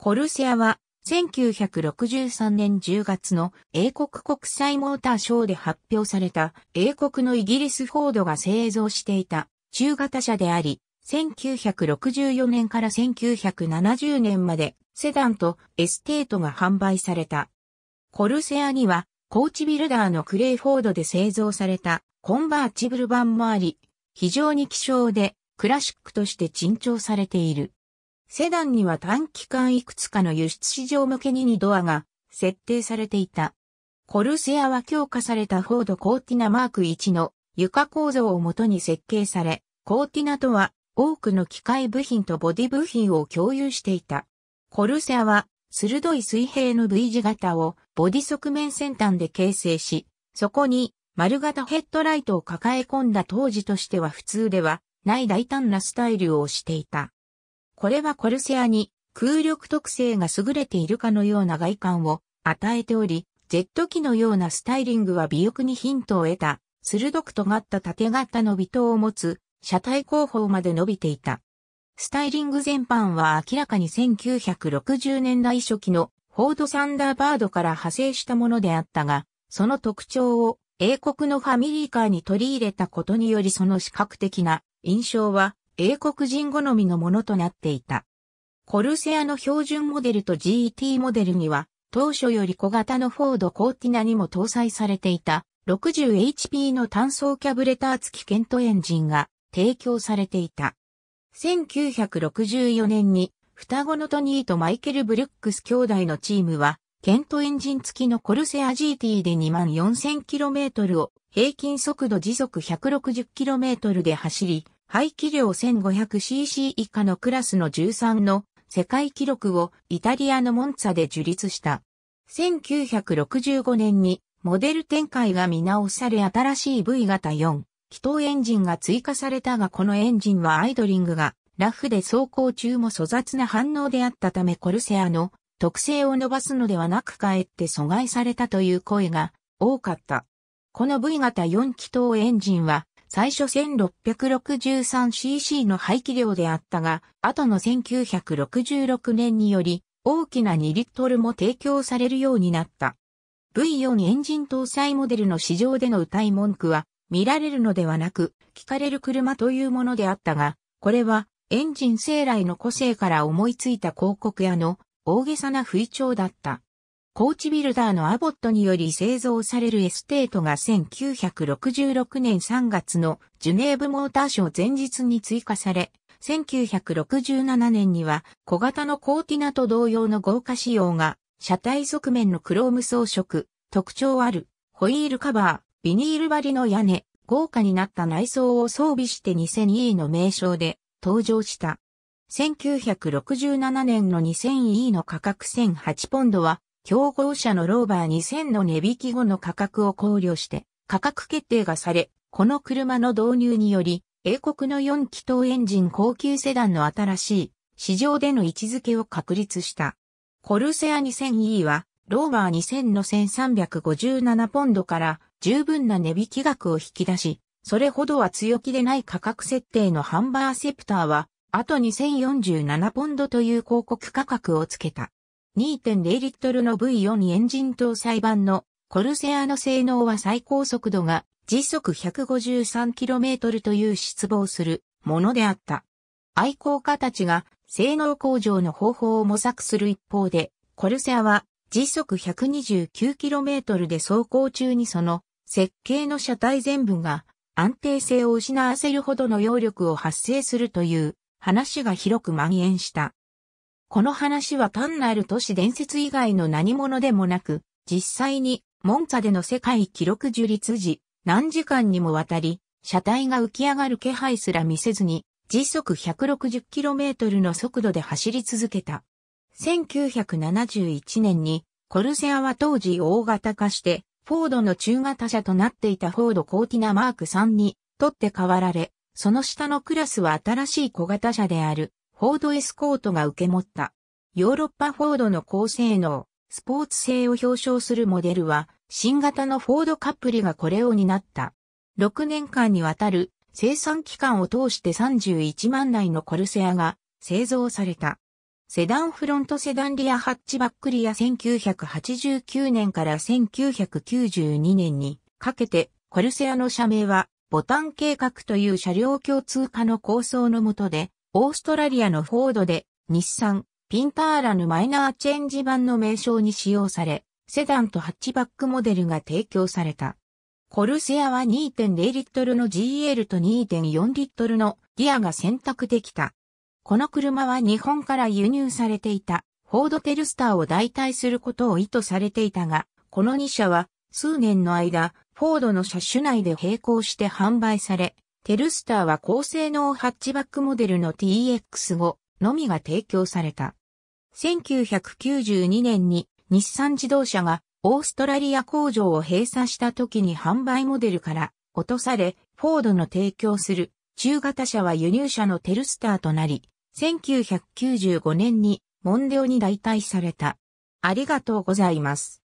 コルセアは1963年10月の英国国際モーターショーで発表された英国のイギリスフォードが製造していた中型車であり、1964年から1970年までセダンとエステートが販売された。コルセアにはコーチビルダーのクレイフォードで製造されたコンバーチブル版もあり、非常に希少でクラシックとして珍重されている。セダンには短期間いくつかの輸出市場向けに2ドアが設定されていた。コルセアは強化されたフォードコーティナマーク1の床構造をもとに設計され、コーティナとは多くの機械部品とボディ部品を共有していた。コルセアは鋭い水平の V 字型をボディ側面先端で形成し、そこに丸型ヘッドライトを抱え込んだ当時としては普通ではない大胆なスタイルをしていた。これはコルセアに空力特性が優れているかのような外観を与えており、ジェット機のようなスタイリングは尾翼にヒントを得た、鋭く尖った縦型の尾糖を持つ、車体後方まで伸びていた。スタイリング全般は明らかに1960年代初期のフォードサンダーバードから派生したものであったが、その特徴を英国のファミリーカーに取り入れたことによりその視覚的な印象は英国人好みのものとなっていた。コルセアの標準モデルと GT モデルには、当初より小型のフォードコーティナにも搭載されていた 60HP の単装キャブレター付きケントエンジンが提供されていた。1964年に双子のトニーとマイケル・ブルックス兄弟のチームは、ケントエンジン付きのコルセア GT で 24,000km を平均速度時速 160km で走り、排気量 1500cc 以下のクラスの13の世界記録をイタリアのモンツァで樹立した。1965年にモデル展開が見直され新しい V 型4、気筒エンジンが追加されたがこのエンジンはアイドリングがラフで走行中も粗雑な反応であったためコルセアの特性を伸ばすのではなくかえって阻害されたという声が多かった。この V 型4気筒エンジンは最初 1663cc の排気量であったが、後の1966年により、大きな2リットルも提供されるようになった。V4 エンジン搭載モデルの市場での歌い文句は、見られるのではなく、聞かれる車というものであったが、これは、エンジン生来の個性から思いついた広告屋の大げさな不意調だった。コーチビルダーのアボットにより製造されるエステートが1966年3月のジュネーブモーターショー前日に追加され、1967年には小型のコーティナと同様の豪華仕様が車体側面のクローム装飾、特徴あるホイールカバー、ビニール張りの屋根、豪華になった内装を装備して2 0 0 0 e の名称で登場した。1967年の 2000E の価格1008ポンドは競合車のローバー2000の値引き後の価格を考慮して価格決定がされ、この車の導入により、英国の4気筒エンジン高級セダンの新しい市場での位置づけを確立した。コルセア 2000E は、ローバー2000の1357ポンドから十分な値引き額を引き出し、それほどは強気でない価格設定のハンバーセプターは、あと2047ポンドという広告価格をつけた。2.0リットルの V4 エンジン搭載版のコルセアの性能は最高速度が時速 153km という失望するものであった。愛好家たちが性能向上の方法を模索する一方で、コルセアは時速 129km で走行中にその設計の車体全部が安定性を失わせるほどの揚力を発生するという話が広く蔓延した。この話は単なる都市伝説以外の何者でもなく、実際に、モンツァでの世界記録樹立時、何時間にもわたり、車体が浮き上がる気配すら見せずに、時速 160km の速度で走り続けた。1971年に、コルセアは当時大型化して、フォードの中型車となっていたフォードコーティナマーク3に、取って代わられ、その下のクラスは新しい小型車である、フォードエスコートが受け持った。ヨーロッパフォードの高性能、スポーツ性を表彰するモデルは、新型のフォードカップリがこれを担った。6年間にわたる生産期間を通して31万台のコルセアが製造された。セダンフロントセダンリアハッチバックリア1989年から1992年にかけてコルセアの社名はボタン計画という車両共通化の構想のもとでオーストラリアのフォードで日産、ピンターラヌマイナーチェンジ版の名称に使用され、セダンとハッチバックモデルが提供された。コルセアは2.0リットルの GL と2.4リットルのディアが選択できた。この車は日本から輸入されていたフォードテルスターを代替することを意図されていたが、この2社は数年の間、フォードの車種内で並行して販売され、テルスターは高性能ハッチバックモデルの TX5 のみが提供された。1992年に日産自動車がオーストラリア工場を閉鎖した時に販売モデルから落とされ、フォードの提供する中型車は輸入車のテルスターとなり、1995年にモンデオに代替された。ありがとうございます。